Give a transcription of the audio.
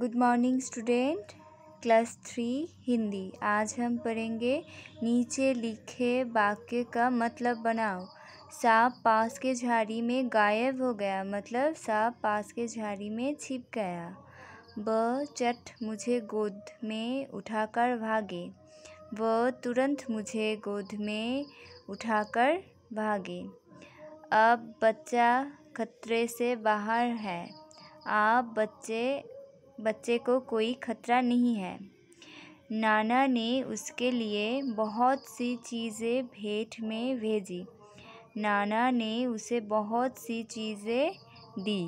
good morning student class three Hindi आज हम पढ़ेंगे नीचे लिखे वाक्य का मतलब बनाओ सांप पास के झाड़ी में गायब हो गया मतलब सांप पास के झाड़ी में छिप गया व चट मुझे गोद में उठाकर भागे व तुरंत मुझे गोद में उठाकर भागे अब बच्चा खतरे से बाहर है आप बच्चे बच्चे को कोई खतरा नहीं है नाना ने उसके लिए बहुत सी चीज़ें भेंट में भेजी नाना ने उसे बहुत सी चीज़ें दी